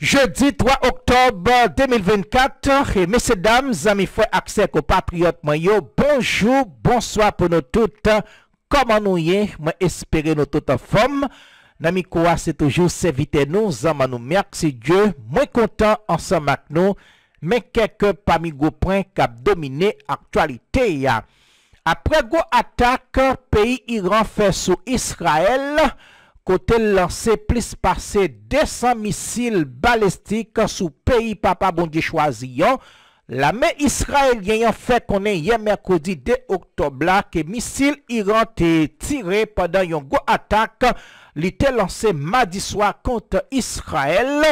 Jeudi 3 Oktob 2024, mese dam, zan mi fwe aksek w patriot man yo. Bonjou, bonswa pou nou toutan, koman nou ye, mwen espere nou toutan fom. Nan mi kwa se toujou sevite nou, zan man nou mersi djou, mwen kontan ansan mak nou, men keke pami gwo pren kap domine aktualite ya. Apre gwo atak, peyi Iran fwe sou Israel, Kote lanse plis pase 200 misil balestik sou peyi pa pa bondi chwazi yon. La men Israel yon yon fe konen yon Merkodi de Oktobla ke misil yon te tire padan yon go atak. Li te lanse madi swa konta Israel.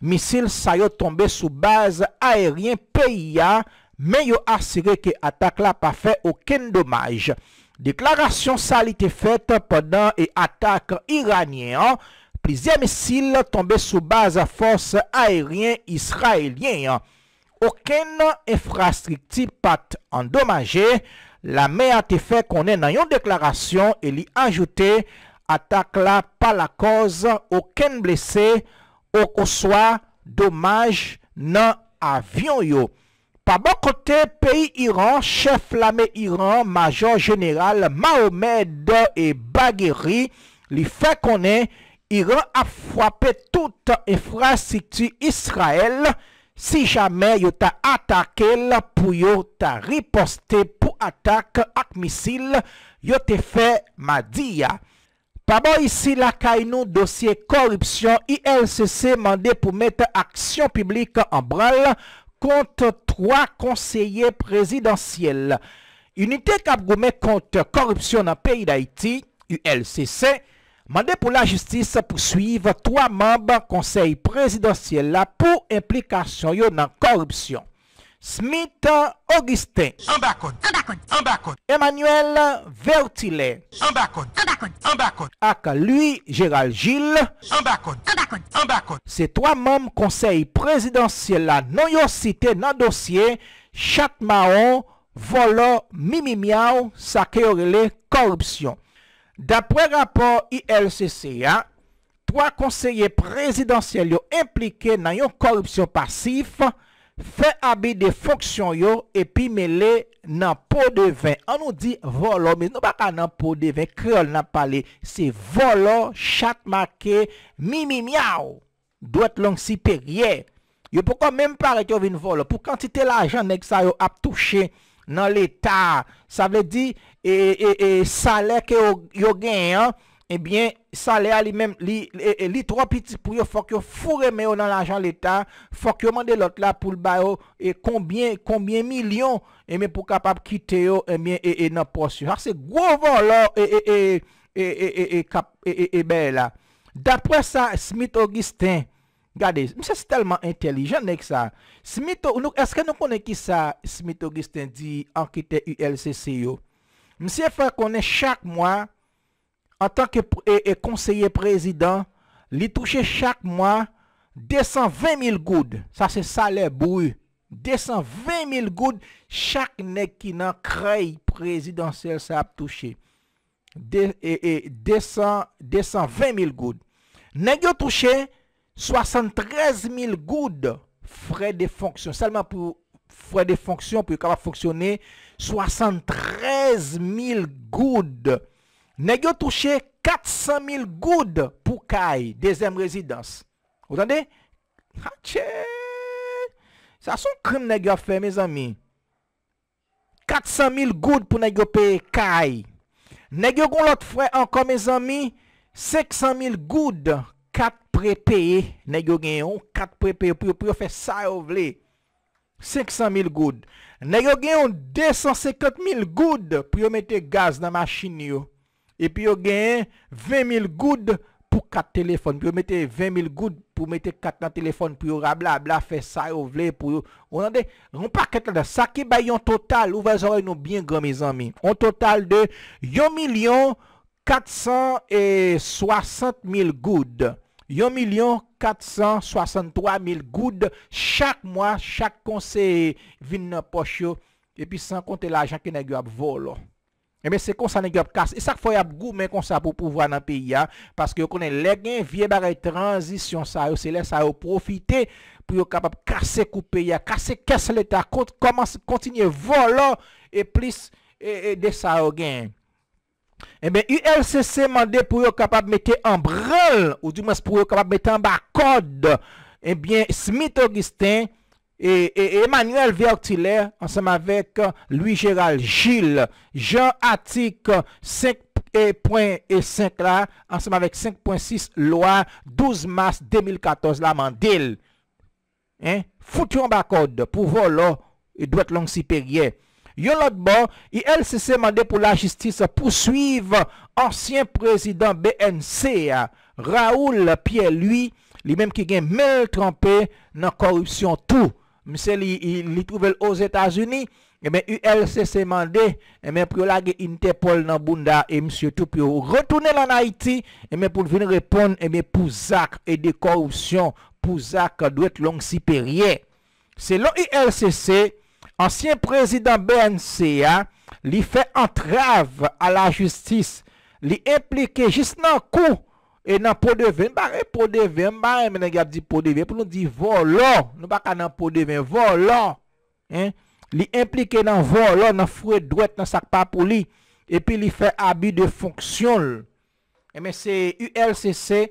Misil sayo tombe sou baz aeryen peyi ya. Men yon asire ke atak la pa fe oken domaj. Deklarasyon sa li te fete padan e atak iranyen, plizye misil tombe sou baza fons aeryen israelyen. Oken nan e frastrikti pat andomaje, la me a te fete konen nan yon deklarasyon e li ajoute atak la pa la koz, oken blese, okoswa domaj nan avyon yo. Pa bon kote, peyi Iran, cheflame Iran, majon general Mahomed e Bagheri, li fe konen Iran ap fwape tout Efra siti Israel, si jame yo ta atake l pou yo ta riposte pou atake ak misil yo te fe madiya. Pa bon isi la kay nou dosye korupsyon ILCC mande pou met aksyon publik an bral, kont 3 konseyye prezidentyel. Unite Kabgome kont korupsyon nan peyi d'Haïti, ULCC, mande pou la justice pou suyiv 3 mamb konseyye prezidentyel pou implikasyon yo nan korupsyon. Smith-Augustin Embakon Emmanuel Vertilè Embakon Aka Louis-Gérald Gilles Embakon Se toa mom konseye prezidansye la nan yo cite nan dosye Chak Mahon volo mimimiao sa keorele korupsyon Dapre rapor ILCCA Toa konseye prezidansye li yo implike nan yo korupsyon pasif A Fè abide fonksyon yo, epi mele nan pou de vin. An nou di volo, men nou baka nan pou de vin, kreol nan pale, se volo, chak make, mi mi miaw, doit lon si perye. Yo pou kon menm parek yo vin volo, pou kantite la ajan nek sa yo ap touche nan l'eta, sa ve di e, e, e salè ke yo gen yon. ebyen salè a li mèm, li tro piti pou yo fòk yo fòre mè yo nan l'anjan l'Etat, fòk yo man de lot la pou l'bayo, e kombien milyon mè pou kapab kite yo, ebyen e nan pòsy. Ak se grovo lò e bè la. Dapwè sa, Smith Augustin, gade, msè se telman entelijen nek sa. Smith, ou nou, eske nou konè ki sa, Smith Augustin di an kite ULCCO. Msè fòk konè chak mwa, an tanke e konseye prezident, li touche chak mwa, 220 mil goud, sa se sale boui, 220 mil goud, chak nek ki nan krey prezidentsel sa ap touche, 220 mil goud, nek yo touche, 73 mil goud, frey de fonksyon, salman pou frey de fonksyon, pou yon ka va fonksyonne, 73 mil goud, Negyo touche 400.000 goud pou kay. Dezem rezidans. Ou zande? Ha che! Sa son krim negyo a fe, me zami. 400.000 goud pou negyo peye kay. Negyo goun lot fwe anko, me zami. 500.000 goud kat prepeye. Negyo genyon kat prepeye pou yo prefe sa yo vle. 500.000 goud. Negyo genyon 250.000 goud pou yo mete gaz nan masini yo. Epi yo gen 20.000 goud pou kat telefon. Epi yo mette 20.000 goud pou mette kat nan telefon. Pou yo rabla, abla, fe sa yo vle pou yo. Ou nan de, ron pa ket la da. Sa ki bay yon total, ou vè zore nou bin gomizan mi. On total de 1.460.000 goud. 1.463.000 goud. Chak mwa, chak konseye vin nan poch yo. Epi san konte la ajan ki nagyo ap volo. Oh. Ebe se konsan e gyop kase, e sak foy ap gou men konsan pou pouvo an api ya, paske yo konen le gen, vie bare transition sa yo, se lè sa yo profite, pou yo kapap kase koupe ya, kase kase leta, kontinye volo, e plis e de sa yo gen. Ebe il se seman de pou yo kapap mette ambrel, ou di mas pou yo kapap mette ambak kode, ebyen eh Smith Augustin, E Emanuelle e Vertilè, ansem avèk euh, Louis Gérald Gilles, Jean Attic, euh, 5.5 la, ansem avèk 5.6 loi, 12 mars 2014 la mandil. Fout yon bakode, pouvo lo, euh, e dwèk loun sipèryè. Yon lot bon, e el sese mandè pou la jistis pou suiv ansyen prezidant BNC, Raoul Pierre-Louis, li menm ki gen mel trompe nan korupsyon tou. Mse li touvel o Zeta Zuni, e mwen ULCC mande, e mwen pou lage Interpol nan Bunda, e mwen mse toupe yo retoune lan Haiti, e mwen pou vene repon, e mwen pou Zak e de korupsyon, pou Zak dwek loun siperyen. Se loun ULCC, ansyen prezident BNCA li fe antrave a la justis, li implike jist nan kou, E nan pou devin, barè pou devin, barè men agap di pou devin, pou nou di volon, nou baka nan pou devin, volon, en, li implike nan volon, nan fwe dwet, nan sakpa pou li, epi li fe abi de fonksyon, en, men se ULCC,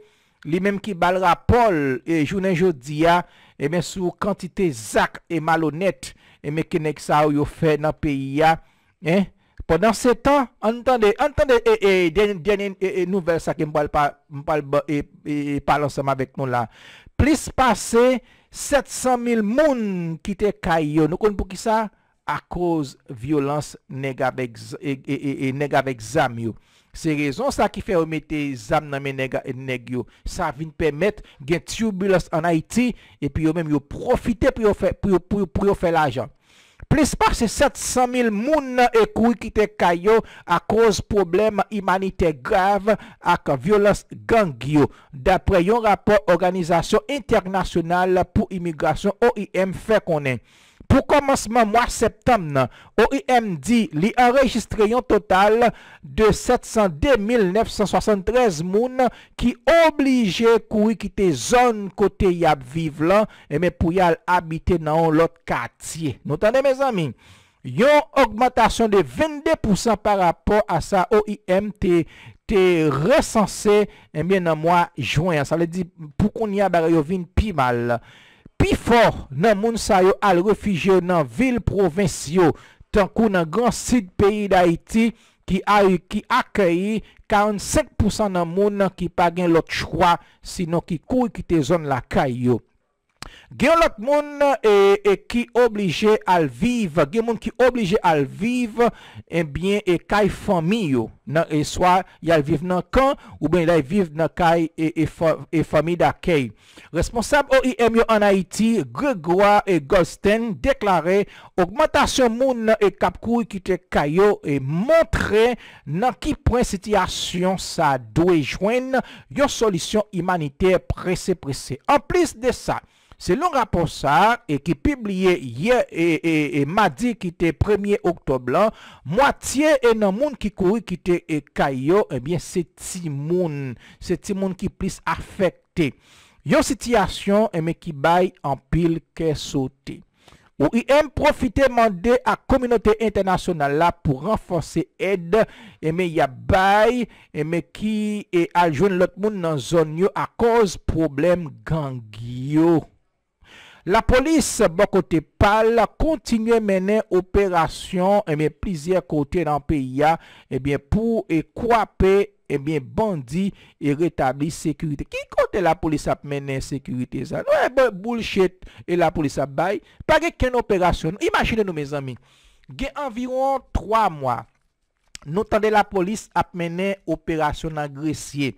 li menm ki balra pol, e jounen jodi ya, en, men sou kantite zak e malonet, en, men kenek sa ou yo fe nan peyi ya, en, Pendan se tan, entende, entende, e, e, e, nouvel sa ki mbal pa, mbal pa, e, e, e, palan seman vek nou la. Plis pase, set san mil moun ki te kay yo, nou kon pou ki sa? A koz violans nega vek, e, e, e, e, nega vek zam yo. Se rezon sa ki fe omete zam nanme nega, e, neg yo. Sa vin pemet gen tubulos an Haiti, e pi yo men yo profite pou yo fe, pou yo, pou yo, pou yo fe la jan. Plis pa se 700.000 moun ek wikite kayo ak oz problem imanite grav ak violans gangyo. Dapre yon rapor Organizasyon Internasyonal pou Immigrasyon OIM Fekonen. Pou komanseman mwa septem nan, OIM di li enregistre yon total de 702,973 moun ki oblije koui kite zon kote yab vive lan Eme pou yal habite nan lot katye Notande me zamin, yon augmentation de 22% par rapport a sa OIM te recense en mwen nan mwa jwen Sa le di pou kon yal bar yo vin pi mal la Pifor nan moun sa yo al refijyo nan vil provensyo tankou nan gran sit peyi da iti ki akayi 45% nan moun ki pa gen lot chwa sino ki kou kite zon la kay yo. Gyo lak moun e, e ki oblije al viv, gyo moun ki oblije al viv, e bie e kay fomi yo, nan e swa yal viv nan kan ou bie la viv nan kay e, e fomi e da kay. Responsab ou i emyo an Haiti, Gregoire et Goldstein deklare augmentation moun e kapkou ki te kayo e montre nan ki prensiti asyon sa do e jwen yo solisyon imanite prese prese. An plis de sa. Se long rapor sa, e ki pibliye ye e, e, e madi ki te premye oktoblan, mwatiye e nan moun ki kouri ki te e kayo, ebyen se ti moun, se ti moun ki plis afekte. Yo sitiyasyon, eme ki bayi an pil ke sote. Ou i em profite mande a kominote internasyonala pou renfonse ed, eme ya bayi, eme ki e aljoun lot moun nan zon yo a koz problem gangyo. La polis bon kote pal, kontinye menen operasyon eme eh plizye kote nan peya Ebyen eh pou e kwape, ebyen eh bandi e retabli sekurite Ki kote la polis ap menen sekurite zan? Nou ebe, boulchet, e la polis ap bay Page ken operasyon? Imajine nou me zami Ge environ 3 mwa Nou tande la polis ap menen operasyon nan gresye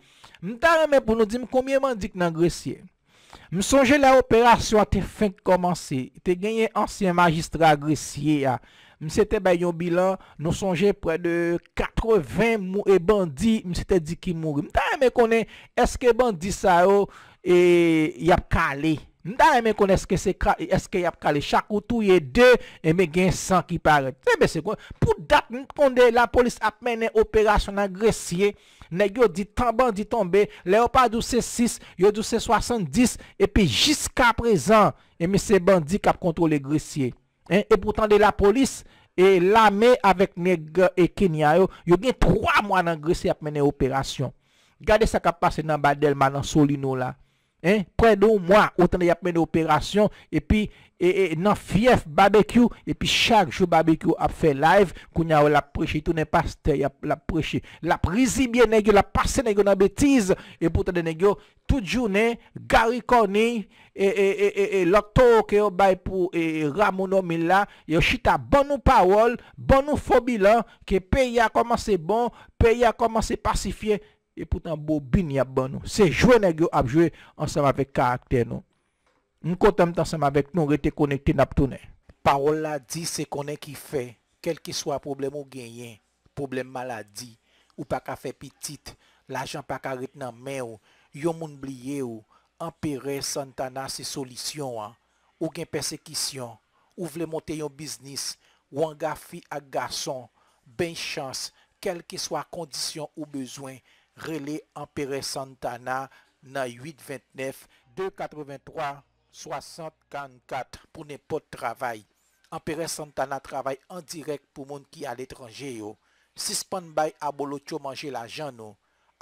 Mta reme pou nou dim, komye man dik nan gresye? M sonje la operasyon a te fin k komanse, te genye ansyen magistra agresye ya. M se te bayon bilan, nou sonje pre de 80 mou e bandi, m se te di ki mou. M ta eme konen eske bandi sa yo e yap kale. M ta eme konen eske yap kale. Chak ou tou ye de, eme genye 100 ki pare. M se te bayon bilan, nou sonje pre de 80 mou e bandi, m se te di ki mou. Negyo di tamban, di tombe, le ou pa dou se 6, yo dou se 70, epi jiska prezan, e mi se bandi kap kontro le grisye. E pou tande la polis, e lame avek negyo e kenya yo, yo gen 3 mwan nan grisye ap mene operasyon. Gade sa kap pase nan badel manan soli nou la. Pre dou mwan, ou tande ap mene operasyon, epi... E, e nan fief barbecue E pi chak chou barbecue ap fe live Kou nya ou la preche Tou nen paste La preche La prezi bie negyo La pase negyo nan betize E poutan de negyo Tout jounen Garikoni E, e, e lakto ke yo bay pou Ramonomila Yo chita banou bon pawol Banou bon fobi la Ke pe ya komanse bon Pe ya komanse pasifiye E poutan bo bin ya banou bon Se jwe negyo ap jwe Ansem avè karakter nou Mkotem tansem avek nou rete konek ti naptounen. Parol la di se konek ki fe, kel ki swa problem ou genyen, problem maladi, ou paka fe pitit, la jan paka retenan men ou, yon moun blye ou, ampere santana se solisyon an, ou gen persekisyon, ou vle monte yon biznis, wangafi ak gason, ben chans, kel ki swa kondisyon ou bezwen, rele ampere santana, nan 8.29.283, 64. Pounen pot travay. Anpere santana travay an direk pou moun ki al etranje yo. Sispan bay abolo chou manje la jan yo.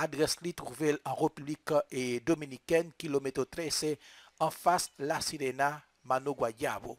Adres li trouvel an republika e dominiken kilometo 13 an fas la sirena Mano Guayabo.